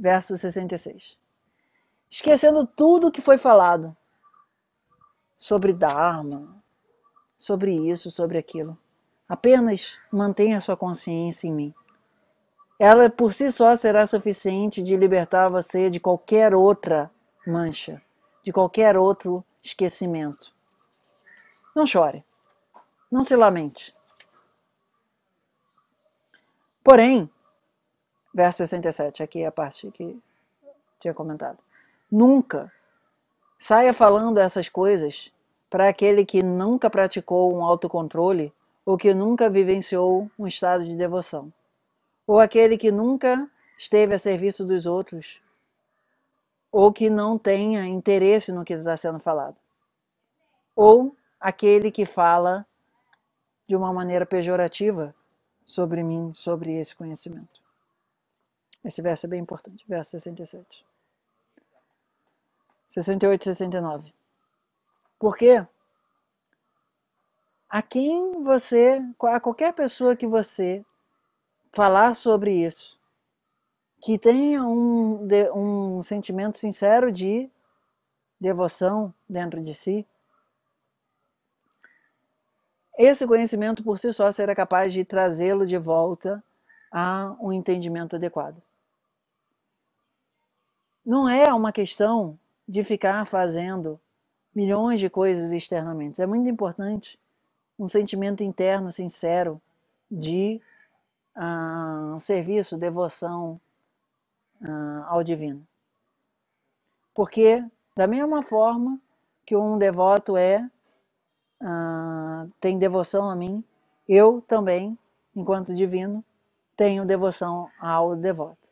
verso 66. Esquecendo tudo o que foi falado sobre Dharma, sobre isso, sobre aquilo. Apenas mantenha sua consciência em mim. Ela por si só será suficiente de libertar você de qualquer outra mancha, de qualquer outro esquecimento. Não chore, não se lamente. Porém, Verso 67, aqui é a parte que tinha comentado. Nunca saia falando essas coisas para aquele que nunca praticou um autocontrole ou que nunca vivenciou um estado de devoção, ou aquele que nunca esteve a serviço dos outros, ou que não tenha interesse no que está sendo falado, ou aquele que fala de uma maneira pejorativa sobre mim, sobre esse conhecimento. Esse verso é bem importante, verso 67. 68 e 69. Porque a quem você, a qualquer pessoa que você falar sobre isso, que tenha um, um sentimento sincero de devoção dentro de si, esse conhecimento por si só será capaz de trazê-lo de volta a um entendimento adequado não é uma questão de ficar fazendo milhões de coisas externamente. É muito importante um sentimento interno sincero de uh, serviço, devoção uh, ao divino. Porque, da mesma forma que um devoto é, uh, tem devoção a mim, eu também, enquanto divino, tenho devoção ao devoto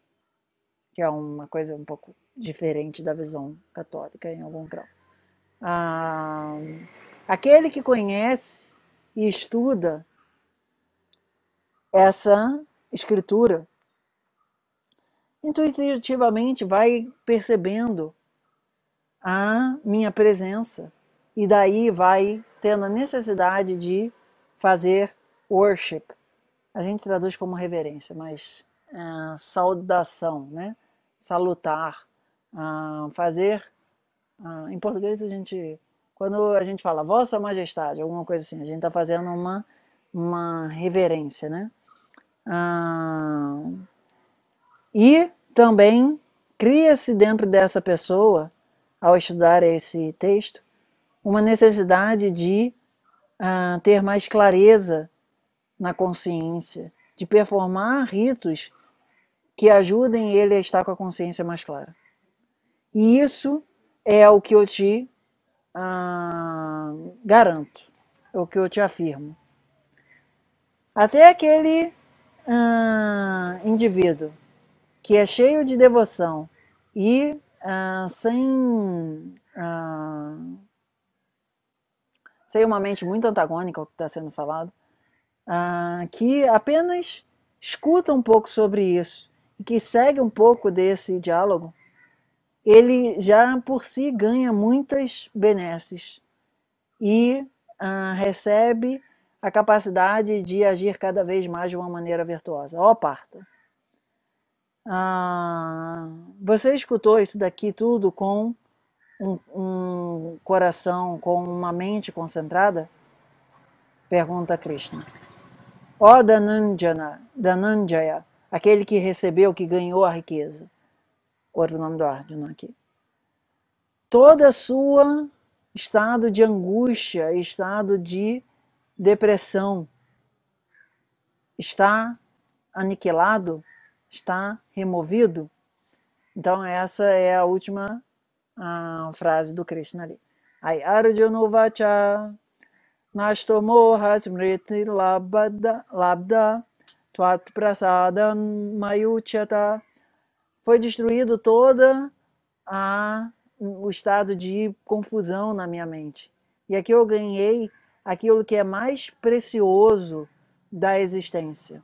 que é uma coisa um pouco diferente da visão católica em algum grau. Ah, aquele que conhece e estuda essa escritura, intuitivamente vai percebendo a minha presença e daí vai tendo a necessidade de fazer worship. A gente traduz como reverência, mas é, saudação, né? salutar, uh, fazer. Uh, em português, a gente, quando a gente fala Vossa Majestade, alguma coisa assim, a gente está fazendo uma, uma reverência, né? Uh, e também cria-se dentro dessa pessoa, ao estudar esse texto, uma necessidade de ter mais clareza na consciência, de performar ritos que ajudem ele a estar com a consciência mais clara. E isso é o que eu te ah, garanto, é o que eu te afirmo. Até aquele ah, indivíduo que é cheio de devoção e ah, sem, ah, sem uma mente muito antagônica ao que está sendo falado, ah, que apenas escuta um pouco sobre isso que segue um pouco desse diálogo, ele já por si ganha muitas benesses e ah, recebe a capacidade de agir cada vez mais de uma maneira virtuosa. Ó, oh, parta! Ah, você escutou isso daqui tudo com um, um coração, com uma mente concentrada? Pergunta Krishna. Ó oh, Dananjana, Dananjaya, aquele que recebeu, que ganhou a riqueza. Outro nome do Arjuna aqui. Toda a sua estado de angústia, estado de depressão, está aniquilado, está removido. Então essa é a última a ah, frase do Krishna ali. Ai Arjunuvacha nastomoha smriti labda, labda Tat Prasada Mayuchata tá, foi destruído toda a o estado de confusão na minha mente. E aqui eu ganhei aquilo que é mais precioso da existência.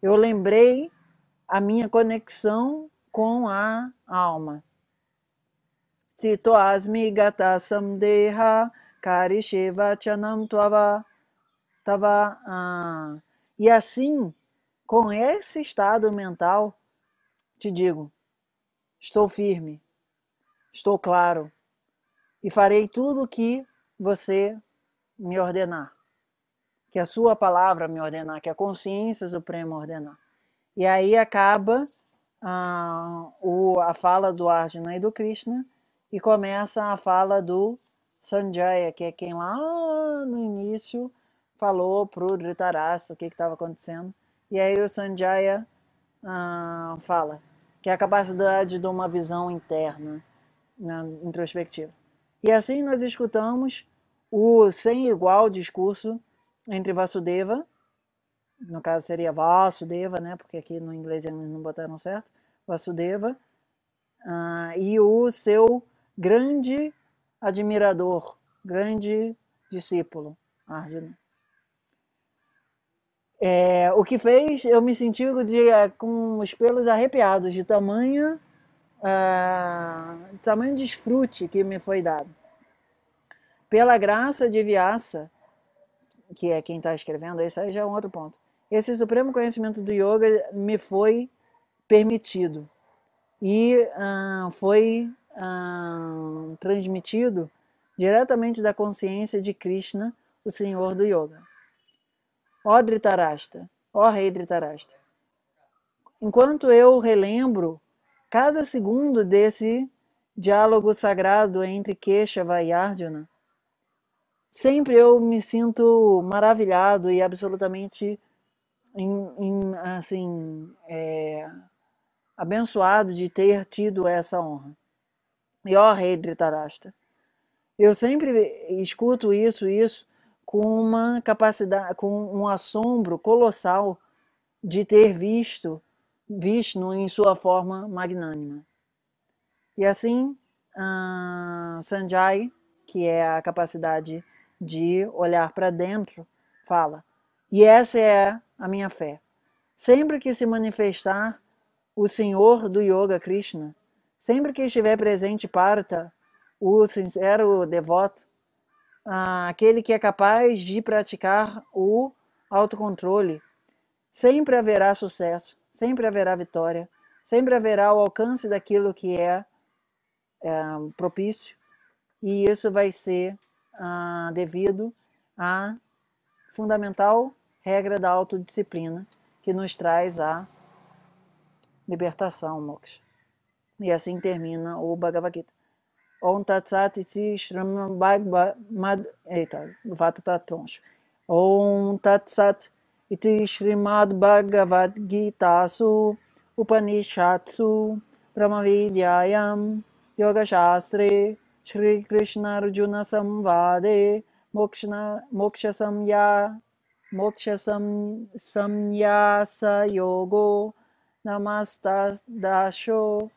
Eu lembrei a minha conexão com a alma. Sitoasmi gatasam deha karishevachanam tava. Tava. Ah. E assim com esse estado mental, te digo: estou firme, estou claro e farei tudo o que você me ordenar. Que a sua palavra me ordenar, que a consciência suprema ordenar. E aí acaba ah, o, a fala do Arjuna e do Krishna e começa a fala do Sanjaya, que é quem lá no início falou para o Dhritarashtra o que estava acontecendo. E aí o Sanjaya ah, fala que é a capacidade de uma visão interna, né, introspectiva. E assim nós escutamos o sem igual discurso entre Vasudeva, no caso seria Vasudeva, né, porque aqui no inglês eles não botaram certo, Vasudeva, ah, e o seu grande admirador, grande discípulo, Arjuna. É, o que fez eu me sentir com os pelos arrepiados de tamanho, uh, tamanho desfrute que me foi dado. Pela graça de Vyasa, que é quem está escrevendo, isso aí já é um outro ponto. Esse supremo conhecimento do yoga me foi permitido e uh, foi uh, transmitido diretamente da consciência de Krishna, o Senhor do Yoga. Ó Dritarasta, ó rei Dritarasta. Enquanto eu relembro cada segundo desse diálogo sagrado entre Keshava e Arjuna, sempre eu me sinto maravilhado e absolutamente assim, é, abençoado de ter tido essa honra. E ó rei Dritarasta. eu sempre escuto isso, isso, com uma capacidade, com um assombro colossal de ter visto Vishnu em sua forma magnânima. E assim, uh, Sanjay, que é a capacidade de olhar para dentro, fala: E essa é a minha fé. Sempre que se manifestar o Senhor do Yoga Krishna, sempre que estiver presente Partha, o sincero devoto, aquele que é capaz de praticar o autocontrole. Sempre haverá sucesso, sempre haverá vitória, sempre haverá o alcance daquilo que é, é propício, e isso vai ser ah, devido à fundamental regra da autodisciplina que nos traz a libertação, moksha. E assim termina o Bhagavad Gita. un tāds attīstīšanām vajag mad eitāg, vatatatons. Un tāds attīstīšanām atbhagavat gītāsu, upanishātsu, brahmavidyājam, yoga šāstri, Shri Krishna Arjuna Samvade, Moksha, moksha Samya, Moksha sam, Samyasa Yogo, Namastas Dasho,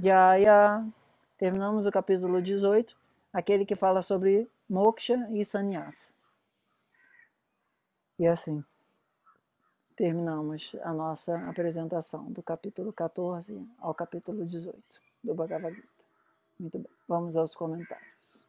Jaya, Terminamos o capítulo 18, aquele que fala sobre moksha e sannyasa. E assim, terminamos a nossa apresentação do capítulo 14 ao capítulo 18 do Bhagavad Gita. Muito bem, vamos aos comentários.